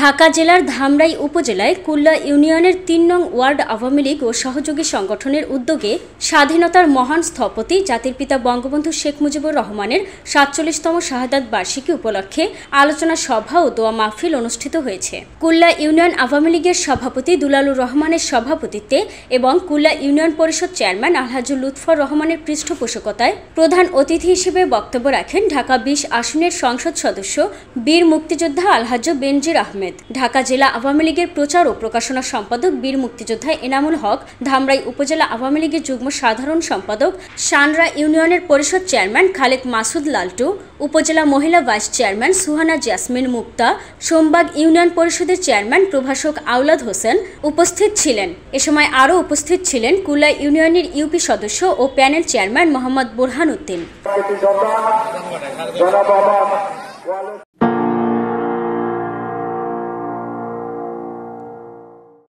ঢাকা জেলার ধামরাই উপজেলায় কুল্লা ইউনিয়নের তিন নং ওয়ার্ড আওয়ামী লীগ ও সহযোগী সংগঠনের উদ্যোগে স্বাধীনতার মহান স্থপতি জাতির পিতা বঙ্গবন্ধু শেখ মুজিবুর রহমানের সাতচল্লিশতম শাহাদাত বার্ষিকী উপলক্ষে আলোচনা সভা ও দোয়া মাহফিল অনুষ্ঠিত হয়েছে কুল্লা ইউনিয়ন আওয়ামী লীগের সভাপতি দুলালুর রহমানের সভাপতিত্বে এবং কুল্লা ইউনিয়ন পরিষদ চেয়ারম্যান আলহাজুল লুৎফর রহমানের পৃষ্ঠপোষকতায় প্রধান অতিথি হিসেবে বক্তব্য রাখেন ঢাকা বিশ আসনের সংসদ সদস্য বীর মুক্তিযোদ্ধা আলহাজ বেনজির আহমেদ আহমেদ ঢাকা জেলা আওয়ামী লীগের প্রচার ও প্রকাশনা সম্পাদক বীর মুক্তিযোদ্ধা এনামুল হক ধামরাই উপজেলা আওয়ামী লীগের যুগ্ম সাধারণ সম্পাদক সানরা ইউনিয়নের পরিষদ চেয়ারম্যান খালেদ মাসুদ লালটু উপজেলা মহিলা vice chairman Suhana Jasmin Mukta Sombag union পরিষদের চেয়ারম্যান প্রভাষক আওলাদ হোসেন উপস্থিত ছিলেন এ সময় আরও উপস্থিত ছিলেন কুলা ইউনিয়নের ইউপি সদস্য ও প্যানেল চেয়ারম্যান মোহাম্মদ বোরহান উদ্দিন